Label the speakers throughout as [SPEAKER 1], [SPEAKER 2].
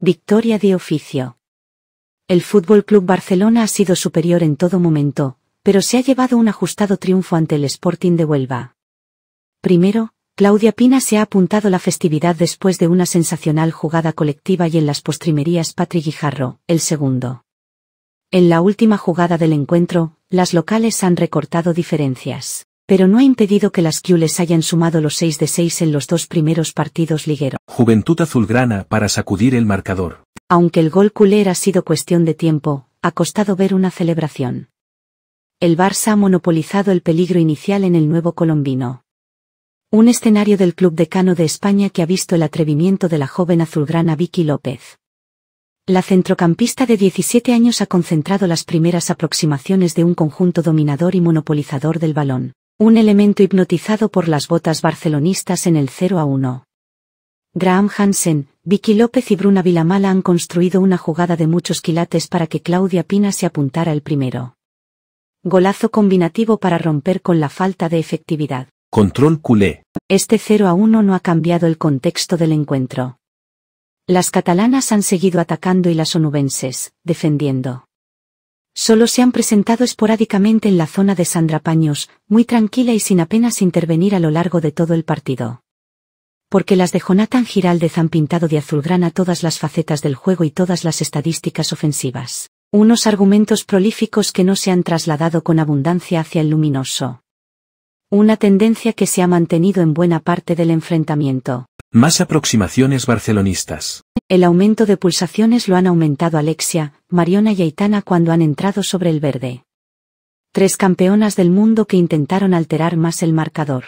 [SPEAKER 1] Victoria de oficio. El Fútbol Club Barcelona ha sido superior en todo momento, pero se ha llevado un ajustado triunfo ante el Sporting de Huelva. Primero, Claudia Pina se ha apuntado la festividad después de una sensacional jugada colectiva y en las postrimerías Patri Guijarro, el segundo. En la última jugada del encuentro, las locales han recortado diferencias pero no ha impedido que las Cules hayan sumado los 6 de 6 en los dos primeros partidos ligueros. Juventud azulgrana para sacudir el marcador. Aunque el gol culer ha sido cuestión de tiempo, ha costado ver una celebración. El Barça ha monopolizado el peligro inicial en el nuevo colombino. Un escenario del club decano de España que ha visto el atrevimiento de la joven azulgrana Vicky López. La centrocampista de 17 años ha concentrado las primeras aproximaciones de un conjunto dominador y monopolizador del balón. Un elemento hipnotizado por las botas barcelonistas en el 0 a 1. Graham Hansen, Vicky López y Bruna Vilamala han construido una jugada de muchos quilates para que Claudia Pina se apuntara el primero. Golazo combinativo para romper con la falta de efectividad. Control culé. Este 0 a 1 no ha cambiado el contexto del encuentro. Las catalanas han seguido atacando y las onubenses, defendiendo. Solo se han presentado esporádicamente en la zona de Sandra Paños, muy tranquila y sin apenas intervenir a lo largo de todo el partido. Porque las de Jonathan Giraldez han pintado de azulgrana todas las facetas del juego y todas las estadísticas ofensivas. Unos argumentos prolíficos que no se han trasladado con abundancia hacia el luminoso. Una tendencia que se ha mantenido en buena parte del enfrentamiento. Más aproximaciones barcelonistas. El aumento de pulsaciones lo han aumentado Alexia, Mariona y Aitana cuando han entrado sobre el verde. Tres campeonas del mundo que intentaron alterar más el marcador.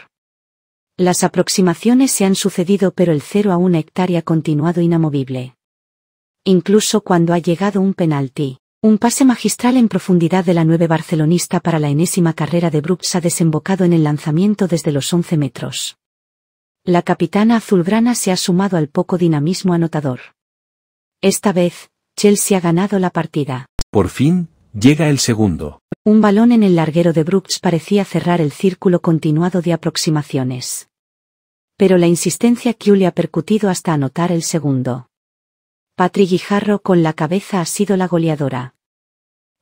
[SPEAKER 1] Las aproximaciones se han sucedido pero el 0 a una hectárea ha continuado inamovible. Incluso cuando ha llegado un penalti. Un pase magistral en profundidad de la 9 barcelonista para la enésima carrera de Brooks ha desembocado en el lanzamiento desde los 11 metros. La capitana azulgrana se ha sumado al poco dinamismo anotador. Esta vez, Chelsea ha ganado la partida. Por fin, llega el segundo. Un balón en el larguero de Brooks parecía cerrar el círculo continuado de aproximaciones. Pero la insistencia que le ha percutido hasta anotar el segundo. Patrick Guijarro con la cabeza ha sido la goleadora.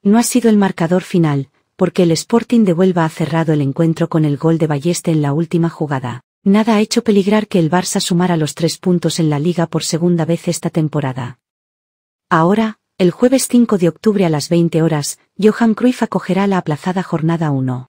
[SPEAKER 1] No ha sido el marcador final, porque el Sporting de Huelva ha cerrado el encuentro con el gol de Balleste en la última jugada. Nada ha hecho peligrar que el Barça sumara los tres puntos en la liga por segunda vez esta temporada. Ahora, el jueves 5 de octubre a las 20 horas, Johan Cruyff acogerá la aplazada jornada 1.